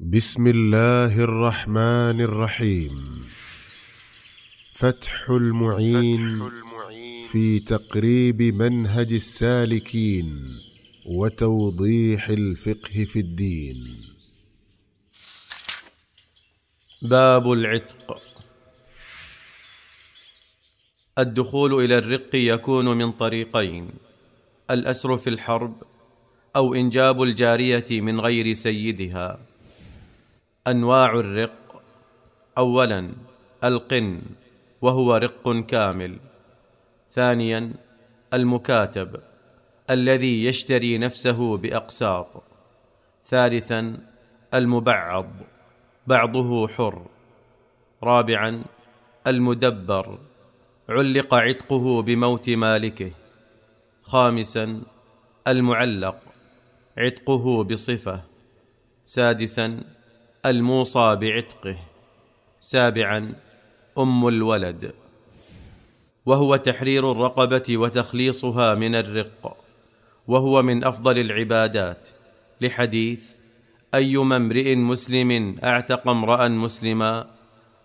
بسم الله الرحمن الرحيم فتح المعين, في تقريب منهج السالكين وتوضيح الفقه في الدين باب العتق الدخول الى الرق يكون من طريقين الاسر في الحرب او انجاب الجاريه من غير سيدها انواع الرق اولا القن وهو رق كامل ثانيا المكاتب الذي يشتري نفسه باقساط ثالثا المبعض بعضه حر رابعا المدبر علق عتقه بموت مالكه خامسا المعلق عتقه بصفه سادسا الموصى بعتقه سابعا ام الولد وهو تحرير الرقبه وتخليصها من الرق وهو من افضل العبادات لحديث ايما امرئ مسلم اعتق امرا مسلما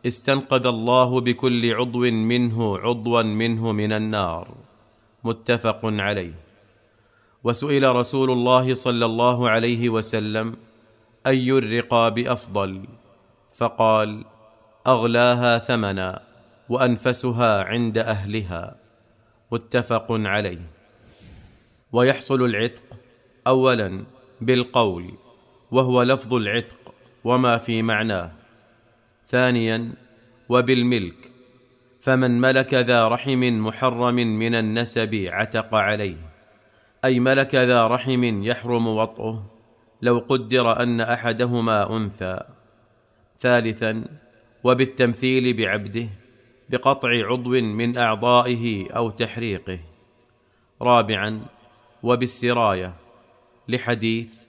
استنقذ الله بكل عضو منه عضوا منه من النار متفق عليه وسئل رسول الله صلى الله عليه وسلم اي الرقاب افضل فقال اغلاها ثمنا وانفسها عند اهلها متفق عليه ويحصل العتق اولا بالقول وهو لفظ العتق وما في معناه ثانيا وبالملك فمن ملك ذا رحم محرم من النسب عتق عليه اي ملك ذا رحم يحرم وطئه لو قدر ان احدهما انثى ثالثا وبالتمثيل بعبده بقطع عضو من اعضائه او تحريقه رابعا وبالسرايه لحديث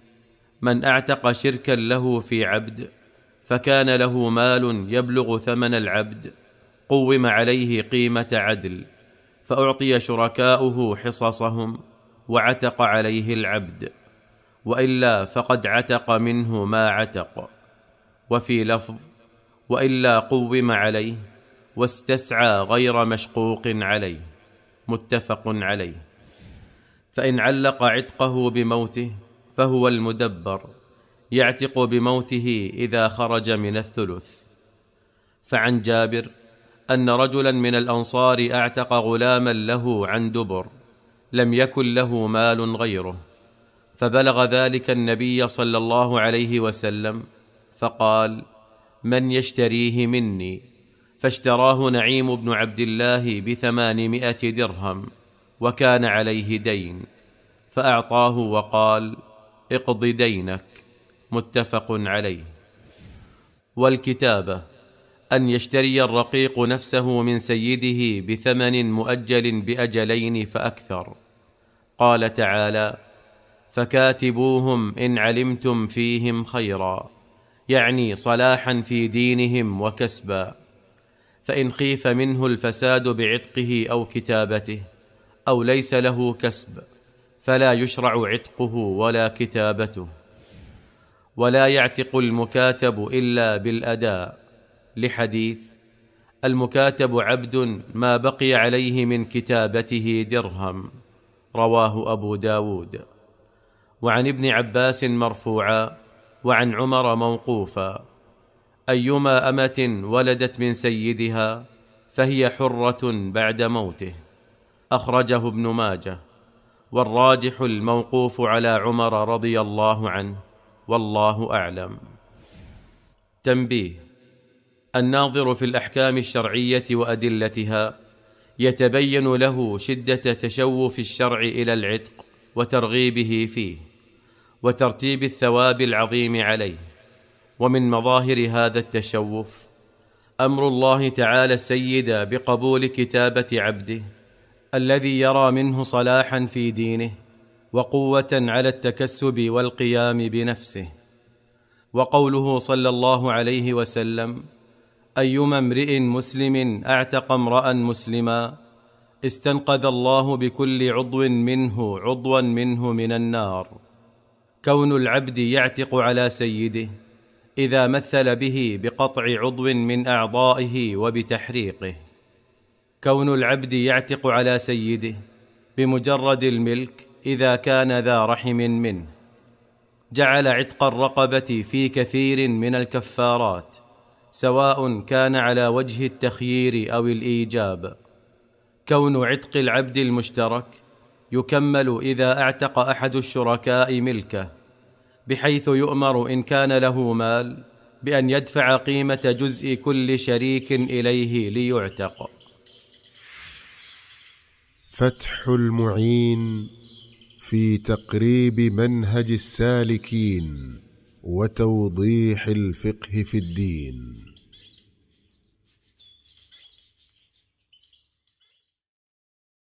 من اعتق شركا له في عبد فكان له مال يبلغ ثمن العبد قوم عليه قيمه عدل فاعطي شركاؤه حصصهم وعتق عليه العبد والا فقد عتق منه ما عتق وفي لفظ والا قوم عليه واستسعى غير مشقوق عليه متفق عليه فان علق عتقه بموته فهو المدبر يعتق بموته اذا خرج من الثلث فعن جابر ان رجلا من الانصار اعتق غلاما له عن دبر لم يكن له مال غيره فبلغ ذلك النبي صلى الله عليه وسلم فقال من يشتريه مني فاشتراه نعيم بن عبد الله بثمانمائه درهم وكان عليه دين فاعطاه وقال اقض دينك متفق عليه والكتابه ان يشتري الرقيق نفسه من سيده بثمن مؤجل باجلين فاكثر قال تعالى فكاتبوهم ان علمتم فيهم خيرا يعني صلاحا في دينهم وكسبا فان خيف منه الفساد بعتقه او كتابته او ليس له كسب فلا يشرع عتقه ولا كتابته ولا يعتق المكاتب الا بالاداء لحديث المكاتب عبد ما بقي عليه من كتابته درهم رواه ابو داود وعن ابن عباس مرفوعا وعن عمر موقوفا ايما امه ولدت من سيدها فهي حره بعد موته اخرجه ابن ماجه والراجح الموقوف على عمر رضي الله عنه والله اعلم تنبيه الناظر في الاحكام الشرعيه وادلتها يتبين له شده تشوف الشرع الى العتق وترغيبه فيه وترتيب الثواب العظيم عليه ومن مظاهر هذا التشوف امر الله تعالى السيد بقبول كتابه عبده الذي يرى منه صلاحا في دينه وقوه على التكسب والقيام بنفسه وقوله صلى الله عليه وسلم ايما امرئ مسلم اعتق امرا مسلما استنقذ الله بكل عضو منه عضوا منه من النار كون العبد يعتق على سيده اذا مثل به بقطع عضو من اعضائه وبتحريقه كون العبد يعتق على سيده بمجرد الملك اذا كان ذا رحم منه جعل عتق الرقبه في كثير من الكفارات سواء كان على وجه التخيير او الايجاب كون عتق العبد المشترك يكمل اذا اعتق احد الشركاء ملكه بحيث يؤمر ان كان له مال بان يدفع قيمه جزء كل شريك اليه ليعتق فتح المعين في تقريب منهج السالكين وتوضيح الفقه في الدين